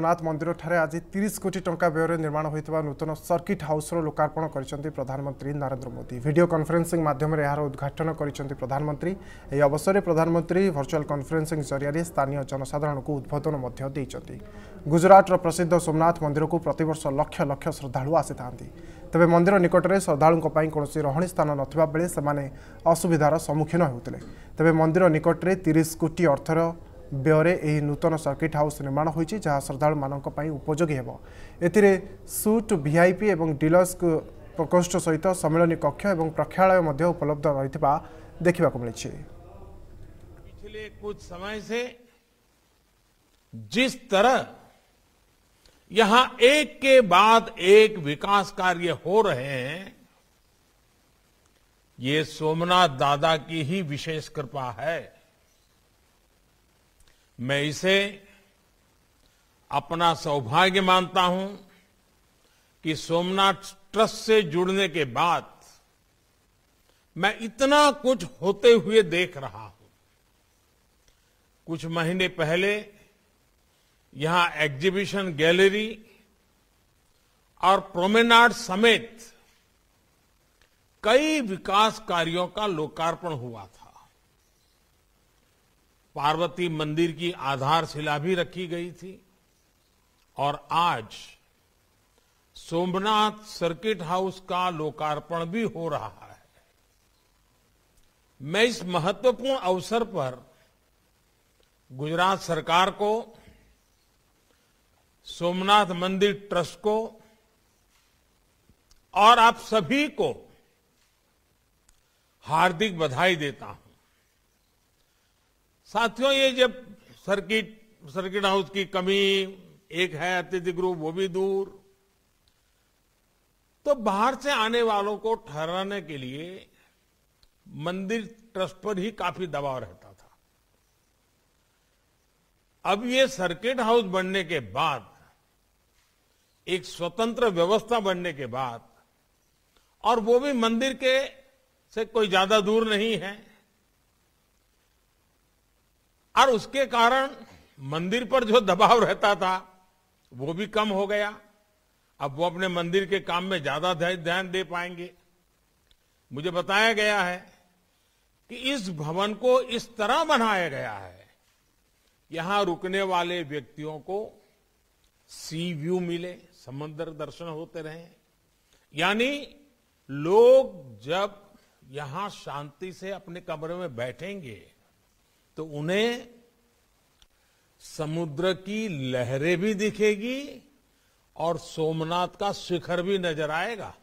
सोमनाथ मन्दिर ठ्या आज कोटी टंका व्यय निर्माण हुने नृतन सर्किट हाउस र लोकर्पण गरिन्छ प्रधानमन्त्री नरेन्द्र मोदी भिडियो कन्फरेन्सिङ रे यहाँ उद्घाटन गरि प्रधानमंत्री यो अवसर प्रधानमंत्री भर्चुअल कन्फरेन्सिङ जरिले स्थानीय जनसाधारणको उद्वोधन गुजराट र प्रसिद्ध सोमनाथ मन्दिरको प्रती वर्ष लक्ष लक्ष श्रद्धालु आसिथाहाँ तेह्र मन्दिर निकटले श्रद्धालु रहणी स्थान नै असुविधार सम्मुखीन हेल्पले तपाईँ मन्दिर निकट किटि अर्थर व्यय यह नूतन सर्किट हाउस निर्माण हो श्रद्धालु मानी उपयोगी होते सुट भि आई डिलर्स प्रकोष्ठ सहित सम्मिलन कक्ष और प्रक्षालय उपलब्ध रही देखा मिले पिछले कुछ समय से जिस तरह यहां एक के बाद एक विकास कार्य हो रहे हैं ये सोमनाथ दादा की ही विशेष कृपा है मैं इसे अपना सौभाग्य मानता हूं कि सोमनाथ ट्रस्ट से जुड़ने के बाद मैं इतना कुछ होते हुए देख रहा हूं कुछ महीने पहले यहां एग्जीबिशन गैलरी और प्रोमेनाड समेत कई विकास कार्यों का लोकार्पण हुआ था पार्वती मंदिर की आधारशिला भी रखी गई थी और आज सोमनाथ सर्किट हाउस का लोकार्पण भी हो रहा है मैं इस महत्वपूर्ण अवसर पर गुजरात सरकार को सोमनाथ मंदिर ट्रस्ट को और आप सभी को हार्दिक बधाई देता हूं साथियों ये जब सर्किट सर्किट हाउस की कमी एक है अतिथि रूप वो भी दूर तो बाहर से आने वालों को ठहराने के लिए मंदिर ट्रस्ट पर ही काफी दबाव रहता था अब ये सर्किट हाउस बनने के बाद एक स्वतंत्र व्यवस्था बनने के बाद और वो भी मंदिर के से कोई ज्यादा दूर नहीं है और उसके कारण मंदिर पर जो दबाव रहता था वो भी कम हो गया अब वो अपने मंदिर के काम में ज्यादा ध्यान दे पाएंगे मुझे बताया गया है कि इस भवन को इस तरह बनाया गया है यहां रुकने वाले व्यक्तियों को सी व्यू मिले समंदर दर्शन होते रहे यानी लोग जब यहां शांति से अपने कमरे में बैठेंगे तो उन्हें समुद्र की लहरें भी दिखेगी और सोमनाथ का शिखर भी नजर आएगा